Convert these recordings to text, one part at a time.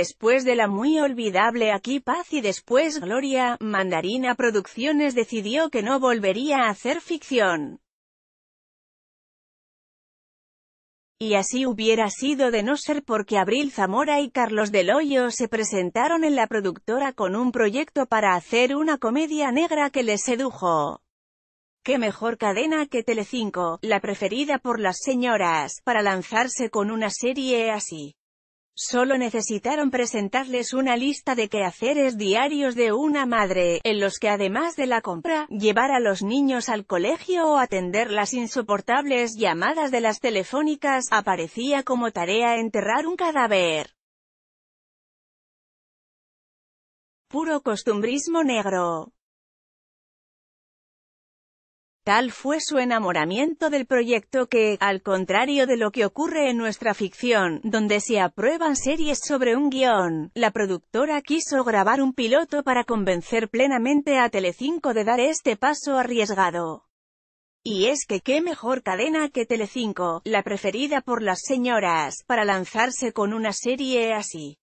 Después de la muy olvidable Aquí Paz y después Gloria, Mandarina Producciones decidió que no volvería a hacer ficción. Y así hubiera sido de no ser porque Abril Zamora y Carlos Del Hoyo se presentaron en la productora con un proyecto para hacer una comedia negra que les sedujo. Qué mejor cadena que Telecinco, la preferida por las señoras, para lanzarse con una serie así. Solo necesitaron presentarles una lista de quehaceres diarios de una madre, en los que además de la compra, llevar a los niños al colegio o atender las insoportables llamadas de las telefónicas, aparecía como tarea enterrar un cadáver. Puro costumbrismo negro. Tal fue su enamoramiento del proyecto que, al contrario de lo que ocurre en nuestra ficción, donde se aprueban series sobre un guión, la productora quiso grabar un piloto para convencer plenamente a Telecinco de dar este paso arriesgado. Y es que qué mejor cadena que Telecinco, la preferida por las señoras, para lanzarse con una serie así.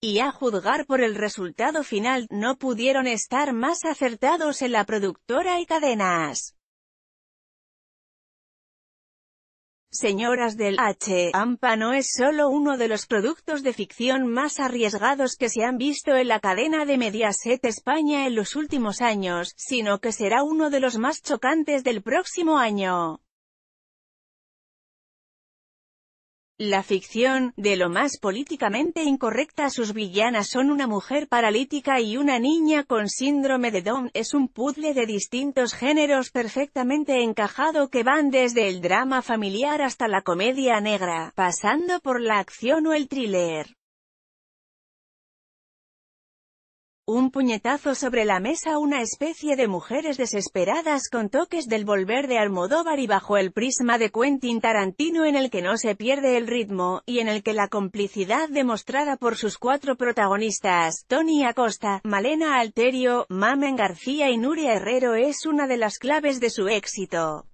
Y a juzgar por el resultado final, no pudieron estar más acertados en la productora y cadenas. Señoras del H. Ampa no es solo uno de los productos de ficción más arriesgados que se han visto en la cadena de Mediaset España en los últimos años, sino que será uno de los más chocantes del próximo año. La ficción, de lo más políticamente incorrecta sus villanas son una mujer paralítica y una niña con síndrome de Down, es un puzzle de distintos géneros perfectamente encajado que van desde el drama familiar hasta la comedia negra, pasando por la acción o el thriller. Un puñetazo sobre la mesa una especie de mujeres desesperadas con toques del volver de Almodóvar y bajo el prisma de Quentin Tarantino en el que no se pierde el ritmo, y en el que la complicidad demostrada por sus cuatro protagonistas, Tony Acosta, Malena Alterio, Mamen García y Nuria Herrero es una de las claves de su éxito.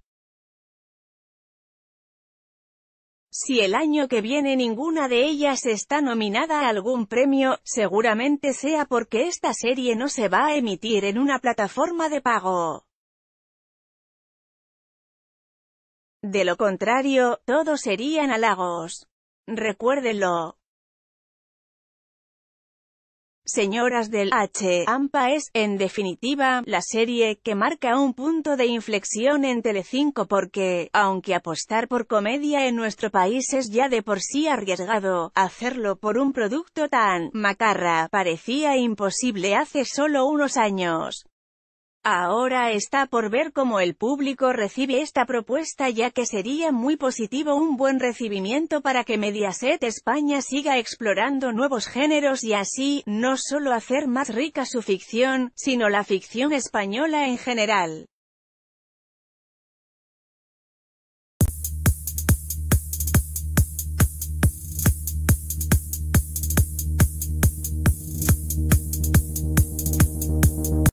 Si el año que viene ninguna de ellas está nominada a algún premio, seguramente sea porque esta serie no se va a emitir en una plataforma de pago. De lo contrario, todos serían halagos. Recuérdenlo. Señoras del H. AMPA es, en definitiva, la serie que marca un punto de inflexión en Telecinco porque, aunque apostar por comedia en nuestro país es ya de por sí arriesgado, hacerlo por un producto tan macarra parecía imposible hace solo unos años. Ahora está por ver cómo el público recibe esta propuesta ya que sería muy positivo un buen recibimiento para que Mediaset España siga explorando nuevos géneros y así, no solo hacer más rica su ficción, sino la ficción española en general.